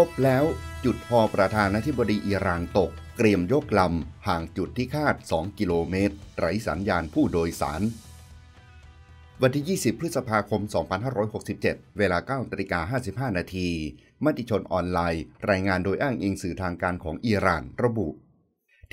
พบแล้วจุดพอประธานาธิบดีอิหร่านตกเกรียมยกลำ ห่างจุดที่คาด 2 กิโลเมตร ไร้สัญญาณผู้โดยสาร วันที่ 20 พฤษภาคม 2567 เวลา9นาฬิกา55 นาทีมติชนออนไลน์ รายงานโดยอ้างอิงสื่อทางการของอิหร่านระบุ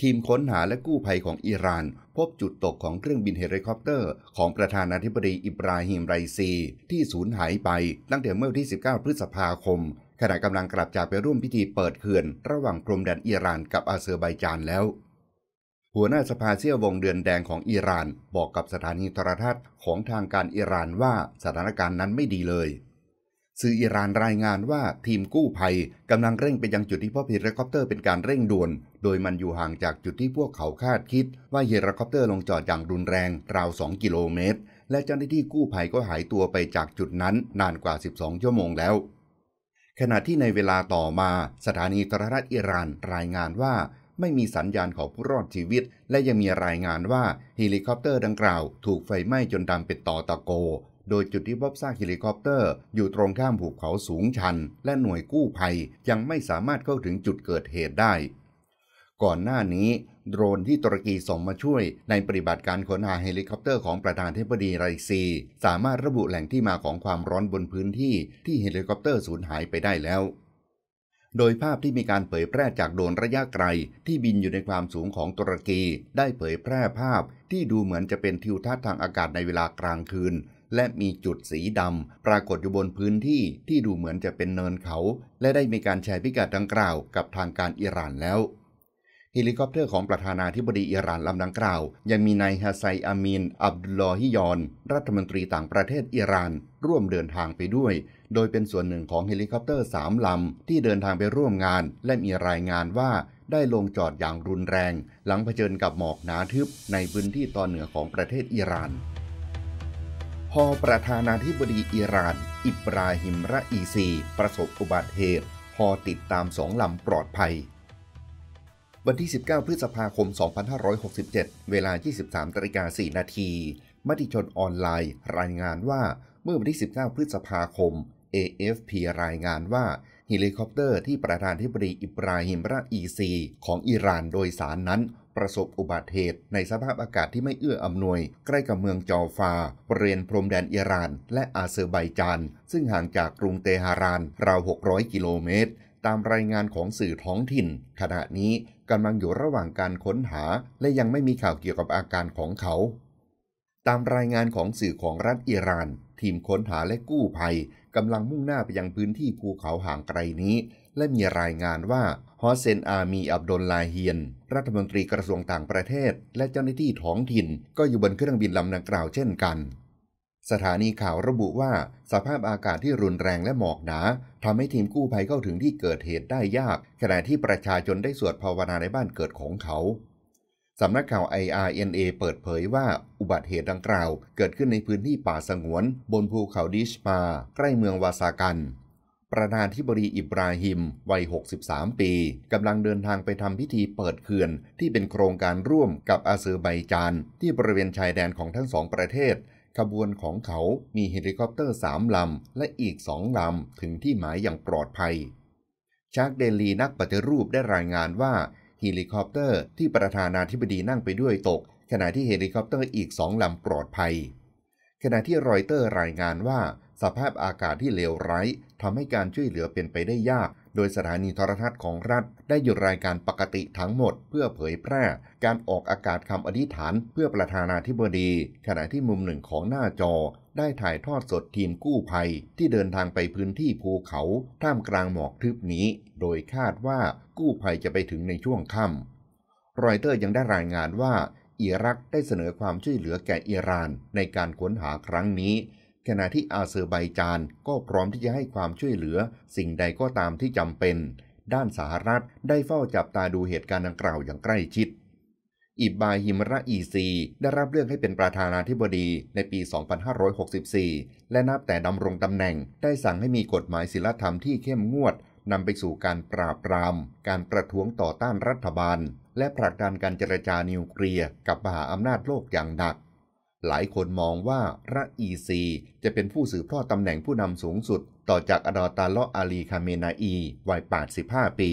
ทีมค้นหาและกู้ภัยของอิหร่าน พบจุดตกของเครื่องบินเฮลิคอปเตอร์ของประธานาธิบดีอิบราฮิม ไรซีที่สูญหายไปตั้งแต่เมื่อวันที่ 19 พฤษภาคม ขณะกำลังกลับจากไปร่วมพิธีเปิดเขื่อนระหว่างพรมแดนอิหร่านกับอาเซอร์ไบาจานแล้ว หัวหน้าสภาเซียววงเดือนแดงของอิหร่านบอกกับสถานีโทรทัศน์ของทางการอิหร่านว่าสถานการณ์นั้นไม่ดีเลยสื่ออิหร่านรายงานว่าทีมกู้ภัยกำลังเร่งไปยังจุดที่พบเฮลิคอปเตอร์เป็นการเร่งด่วน โดยมันอยู่ห่างจากจุดที่พวกเขาคาดคิดว่าเฮลิคอปเตอร์ลงจอดอย่างรุนแรงราว 2 กิโลเมตร และเจ้าหน้าที่กู้ภัยก็หายตัวไปจากจุดนั้นนานกว่า 12 ชั่วโมงแล้ว ขณะที่ในเวลาต่อมา สถานีโทรทัศน์อิหร่านรายงานว่าไม่มีสัญญาณของผู้รอดชีวิต และยังมีรายงานว่าเฮลิคอปเตอร์ดังกล่าวถูกไฟไหม้จนดำเป็นตอตะโกโดยจุดที่พบซากเฮลิคอปเตอร์ อยู่ตรงข้ามภูเขาสูงชัน และหน่วยกู้ภัย ยังไม่สามารถเข้าถึงจุดเกิดเหตุได้ ก่อนหน้านี้ โดรนที่ตุรกีส่งมาช่วย ในปฏิบัติการค้นหาเฮลิคอปเตอร์ของประธานเทบดีไรซี สามารถระบุแหล่งที่มาของความร้อนบนพื้นที่ที่เฮลิคอปเตอร์สูญหายไปได้แล้ว โดยภาพที่มีการเผยแพร่จากโดรนระยะไกล ที่บินอยู่ในความสูงของตุรกีได้เผยแพร่ภาพ ที่ดูเหมือนจะเป็นทิวทัศน์ทางอากาศในเวลากลางคืนและมีจุดสีดำปรากฏอยู่บนพื้นที่ที่ดูเหมือนจะเป็นเนินเขา และได้มีการแชร์พิกัดดังกล่าวกับทางการอิหร่านแล้วเฮลิคอปเตอร์ของประธานาธิบดีอิหร่านลำดังกล่าว ยังมีนายฮาไซอามีนอับดุลลอฮิยอน รัฐมนตรีต่างประเทศอิหร่าน ร่วมเดินทางไปด้วย โดยเป็นส่วนหนึ่งของเฮลิคอปเตอร์สามลำ ที่เดินทางไปร่วมงาน และมีรายงานว่าได้ลงจอดอย่างรุนแรง หลังเผชิญกับหมอกหนาทึบในพื้นที่ตอนเหนือของประเทศอิหร่านพอประธานาธิบดีอิหร่าน อิบราฮิมระอีซี ประสบอุบัติเหตุ พอติดตามสองลำปลอดภัย วันที่ 19 พฤษภาคม 2567 เวลา 23ตริกา4นาทีมติชนออนไลน์รายงานว่าเมื่อวันที่ 19 พฤษภาคม AFP รายงานว่าเฮลิคอปเตอร์ ที่ประธานธิบดีอิบราฮิมระอีซี ของอิหร่านโดยสารนั้นประสบอุบัติเหตุในสภาพอากาศที่ไม่เอื้ออำนวยใกล้กับเมืองจอฟาบริเวณพรมแดนอิหร่าน และอาเซอร์ไบจาน ซึ่งห่างจากกรุงเตหะราน ราว 600กิโลเมตร ตามรายงานของสื่อท้องถิ่น ขณะนี้กำลังอยู่ระหว่างการค้นหา และยังไม่มีข่าวเกี่ยวกับอาการของเขา ตามรายงานของสื่อของรัฐอิหร่าน ทีมค้นหาและกู้ภัยกำลังมุ่งหน้าไปยังพื้นที่ภูเขาห่างไกลนี้และมีรายงานว่า ฮอสเซนอามีอับดุลลาเฮียน รัฐมนตรีกระทรวงต่างประเทศ และเจ้าหน้าที่ท้องถิ่น ก็อยู่บนเครื่องบินลำดังกล่าวเช่นกัน สถานีข่าวระบุว่า สภาพอากาศที่รุนแรงและหมอกหนาทำให้ทีมกู้ภัยเข้าถึงที่เกิดเหตุได้ยากขณะที่ประชาชนได้สวดภาวนาในบ้านเกิดของเขาสำนักข่าว IRNA เปิดเผยว่าอุบัติเหตุดังกล่าว เกิดขึ้นในพื้นที่ป่าสงวน บนภูเขาดิชปาใกล้เมืองวาซากันประธานธิบดีอิบราฮิม วัย 63 ปี กำลังเดินทางไปทำพิธีเปิดเขื่อน ที่เป็นโครงการร่วมกับอาเซอร์ไบจานที่บริเวณชายแดนของทั้งสองประเทศ ขบวนของเขามีเฮลิคอปเตอร์สามลำ และอีกสองลำถึงที่หมายอย่างปลอดภัย ชาร์กเดลีนักปฏิรูปได้รายงานว่าเฮลิคอปเตอร์ที่ประธานาธิบดีนั่งไปด้วยตกขณะที่เฮลิคอปเตอร์อีกสองลำปลอดภัย ขณะที่รอยเตอร์รายงานว่าสภาพอากาศที่เลวร้ายทำให้การช่วยเหลือเป็นไปได้ยาก โดยสถานีโทรทัศน์ของรัฐได้หยุดรายการปกติทั้งหมดเพื่อเผยแพร่การออกอากาศคำอธิษฐานเพื่อประธานาธิบดี ขณะที่มุมหนึ่งของหน้าจอได้ถ่ายทอดสดทีมกู้ภัยที่เดินทางไปพื้นที่ภูเขาท่ามกลางหมอกทึบนี้ โดยคาดว่ากู้ภัยจะไปถึงในช่วงค่ำ รอยเตอร์ยังได้รายงานว่าอิรักได้เสนอความช่วยเหลือแก่อิหร่านในการค้นหาครั้งนี้ขณะที่อาเซอร์ไบจานก็พร้อมที่จะให้ความช่วยเหลือ สิ่งใดก็ตามที่จำเป็น ด้านสหรัฐได้เฝ้าจับตาดูเหตุการณ์ดังกล่าวอย่างใกล้ชิด อิบบาฮิมระอีซี ได้รับเลือกให้เป็นประธานาธิบดีในปี 2564 และนับแต่ดำรงตำแหน่ง ได้สั่งให้มีกฎหมายศิลธรรมที่เข้มงวดนำไปสู่การปราบปราม การประท้วงต่อต้านรัฐบาล และผลักดันการเจรจานิวเคลียร์กับมหาอำนาจโลกอย่างหนักหลายคนมองว่าระอีซี จะเป็นผู้สืบทอดตำแหน่งผู้นำสูงสุด ต่อจากอดอตาลออาลีคาเมนาอี วัย 85 ปี